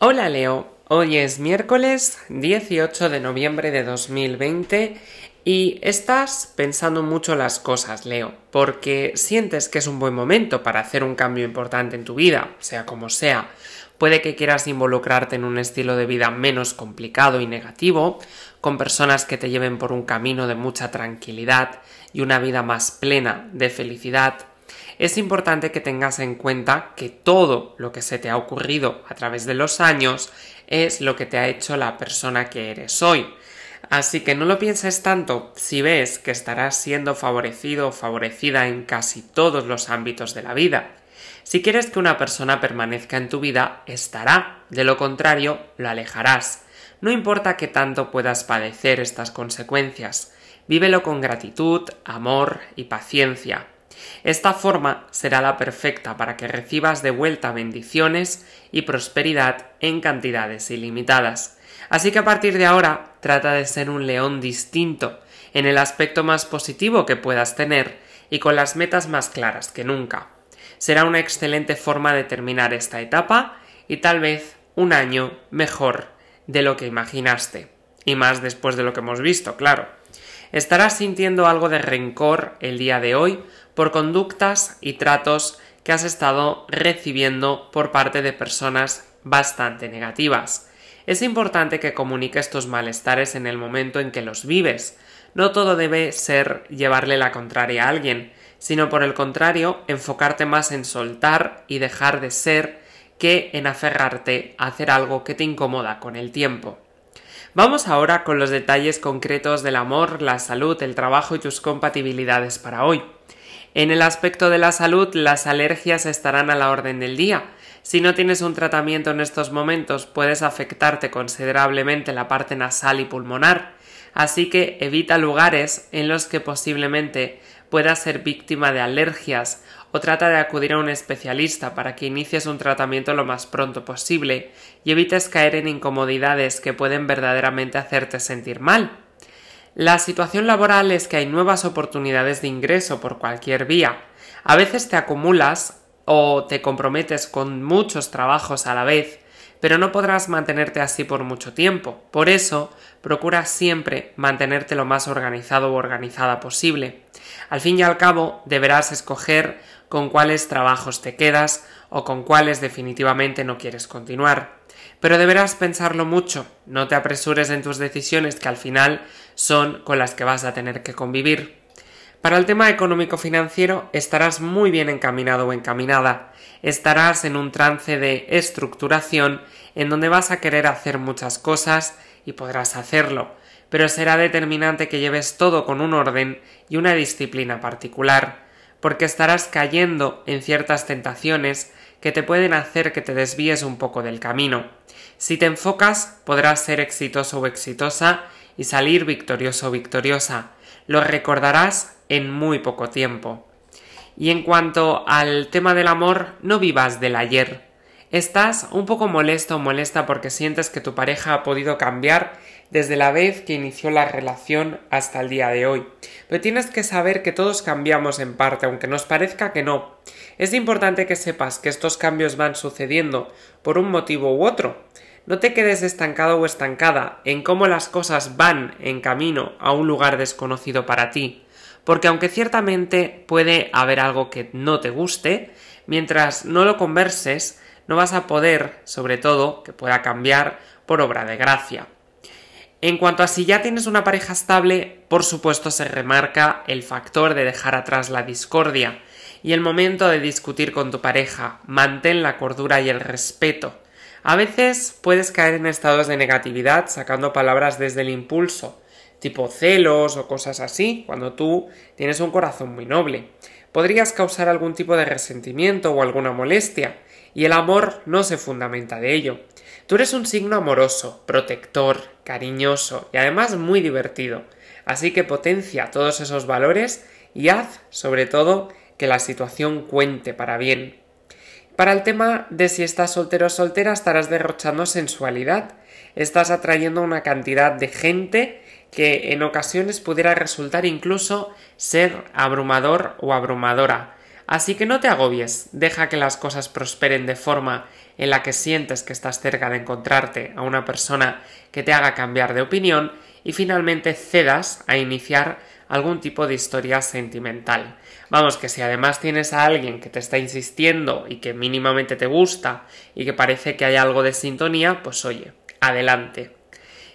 Hola Leo, hoy es miércoles 18 de noviembre de 2020 y estás pensando mucho las cosas, Leo, porque sientes que es un buen momento para hacer un cambio importante en tu vida, sea como sea. Puede que quieras involucrarte en un estilo de vida menos complicado y negativo, con personas que te lleven por un camino de mucha tranquilidad y una vida más plena de felicidad es importante que tengas en cuenta que todo lo que se te ha ocurrido a través de los años es lo que te ha hecho la persona que eres hoy. Así que no lo pienses tanto si ves que estarás siendo favorecido o favorecida en casi todos los ámbitos de la vida. Si quieres que una persona permanezca en tu vida, estará, de lo contrario, lo alejarás. No importa que tanto puedas padecer estas consecuencias, vívelo con gratitud, amor y paciencia. Esta forma será la perfecta para que recibas de vuelta bendiciones y prosperidad en cantidades ilimitadas. Así que a partir de ahora trata de ser un león distinto, en el aspecto más positivo que puedas tener y con las metas más claras que nunca. Será una excelente forma de terminar esta etapa y tal vez un año mejor de lo que imaginaste. Y más después de lo que hemos visto, claro. Estarás sintiendo algo de rencor el día de hoy por conductas y tratos que has estado recibiendo por parte de personas bastante negativas. Es importante que comuniques tus malestares en el momento en que los vives. No todo debe ser llevarle la contraria a alguien, sino por el contrario, enfocarte más en soltar y dejar de ser que en aferrarte a hacer algo que te incomoda con el tiempo. Vamos ahora con los detalles concretos del amor, la salud, el trabajo y tus compatibilidades para hoy. En el aspecto de la salud, las alergias estarán a la orden del día. Si no tienes un tratamiento en estos momentos, puedes afectarte considerablemente la parte nasal y pulmonar, así que evita lugares en los que posiblemente puedas ser víctima de alergias o trata de acudir a un especialista para que inicies un tratamiento lo más pronto posible y evites caer en incomodidades que pueden verdaderamente hacerte sentir mal. La situación laboral es que hay nuevas oportunidades de ingreso por cualquier vía. A veces te acumulas o te comprometes con muchos trabajos a la vez, pero no podrás mantenerte así por mucho tiempo. Por eso, procura siempre mantenerte lo más organizado o organizada posible. Al fin y al cabo, deberás escoger con cuáles trabajos te quedas o con cuáles definitivamente no quieres continuar. Pero deberás pensarlo mucho, no te apresures en tus decisiones que al final son con las que vas a tener que convivir. Para el tema económico-financiero estarás muy bien encaminado o encaminada, estarás en un trance de estructuración en donde vas a querer hacer muchas cosas y podrás hacerlo, pero será determinante que lleves todo con un orden y una disciplina particular, porque estarás cayendo en ciertas tentaciones que te pueden hacer que te desvíes un poco del camino. Si te enfocas, podrás ser exitoso o exitosa y salir victorioso o victoriosa. Lo recordarás en muy poco tiempo. Y en cuanto al tema del amor, no vivas del ayer. Estás un poco molesto o molesta porque sientes que tu pareja ha podido cambiar desde la vez que inició la relación hasta el día de hoy. Pero tienes que saber que todos cambiamos en parte, aunque nos parezca que no. Es importante que sepas que estos cambios van sucediendo por un motivo u otro, no te quedes estancado o estancada en cómo las cosas van en camino a un lugar desconocido para ti, porque aunque ciertamente puede haber algo que no te guste, mientras no lo converses, no vas a poder, sobre todo, que pueda cambiar por obra de gracia. En cuanto a si ya tienes una pareja estable, por supuesto se remarca el factor de dejar atrás la discordia y el momento de discutir con tu pareja. Mantén la cordura y el respeto. A veces puedes caer en estados de negatividad sacando palabras desde el impulso, tipo celos o cosas así, cuando tú tienes un corazón muy noble. Podrías causar algún tipo de resentimiento o alguna molestia, y el amor no se fundamenta de ello. Tú eres un signo amoroso, protector, cariñoso y además muy divertido, así que potencia todos esos valores y haz, sobre todo, que la situación cuente para bien. Para el tema de si estás soltero o soltera estarás derrochando sensualidad, estás atrayendo una cantidad de gente que en ocasiones pudiera resultar incluso ser abrumador o abrumadora. Así que no te agobies, deja que las cosas prosperen de forma en la que sientes que estás cerca de encontrarte a una persona que te haga cambiar de opinión y finalmente cedas a iniciar algún tipo de historia sentimental. Vamos, que si además tienes a alguien que te está insistiendo y que mínimamente te gusta y que parece que hay algo de sintonía, pues oye, adelante.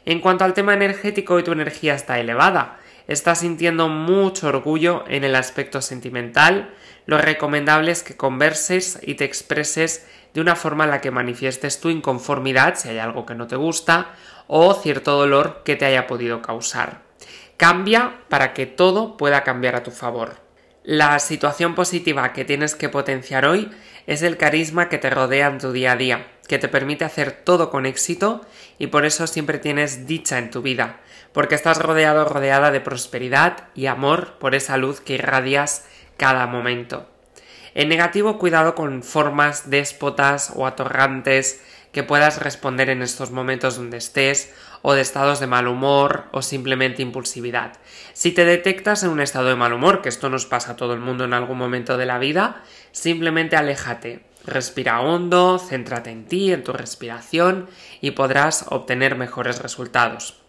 En cuanto al tema energético, y tu energía está elevada. Estás sintiendo mucho orgullo en el aspecto sentimental. Lo recomendable es que converses y te expreses de una forma en la que manifiestes tu inconformidad si hay algo que no te gusta o cierto dolor que te haya podido causar. Cambia para que todo pueda cambiar a tu favor. La situación positiva que tienes que potenciar hoy es el carisma que te rodea en tu día a día, que te permite hacer todo con éxito y por eso siempre tienes dicha en tu vida, porque estás rodeado rodeada de prosperidad y amor por esa luz que irradias cada momento. En negativo, cuidado con formas déspotas o atorrantes que puedas responder en estos momentos donde estés o de estados de mal humor o simplemente impulsividad. Si te detectas en un estado de mal humor, que esto nos pasa a todo el mundo en algún momento de la vida, simplemente aléjate. Respira hondo, céntrate en ti, en tu respiración y podrás obtener mejores resultados.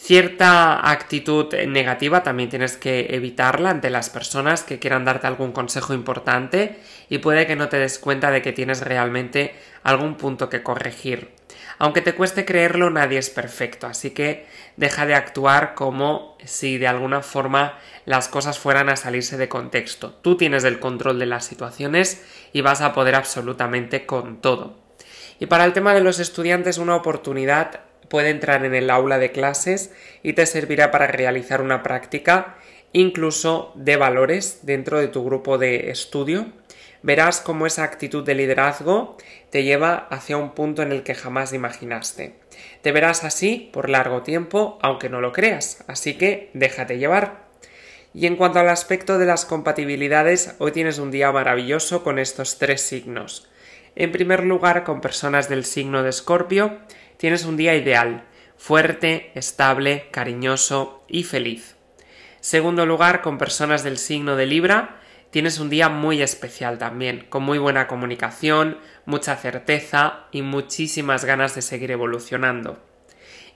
Cierta actitud negativa también tienes que evitarla ante las personas que quieran darte algún consejo importante y puede que no te des cuenta de que tienes realmente algún punto que corregir. Aunque te cueste creerlo, nadie es perfecto, así que deja de actuar como si de alguna forma las cosas fueran a salirse de contexto. Tú tienes el control de las situaciones y vas a poder absolutamente con todo. Y para el tema de los estudiantes, una oportunidad puede entrar en el aula de clases y te servirá para realizar una práctica, incluso de valores, dentro de tu grupo de estudio. Verás cómo esa actitud de liderazgo te lleva hacia un punto en el que jamás imaginaste. Te verás así por largo tiempo, aunque no lo creas, así que déjate llevar. Y en cuanto al aspecto de las compatibilidades, hoy tienes un día maravilloso con estos tres signos. En primer lugar, con personas del signo de Escorpio, tienes un día ideal, fuerte, estable, cariñoso y feliz. Segundo lugar, con personas del signo de Libra, tienes un día muy especial también, con muy buena comunicación, mucha certeza y muchísimas ganas de seguir evolucionando.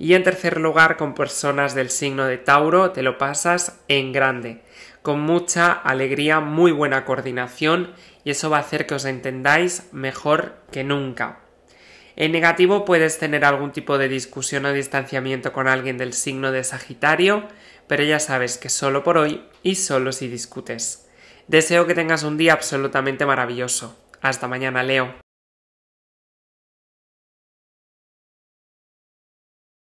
Y en tercer lugar, con personas del signo de Tauro, te lo pasas en grande con mucha alegría, muy buena coordinación y eso va a hacer que os entendáis mejor que nunca. En negativo puedes tener algún tipo de discusión o distanciamiento con alguien del signo de Sagitario, pero ya sabes que solo por hoy y solo si discutes. Deseo que tengas un día absolutamente maravilloso. Hasta mañana, Leo.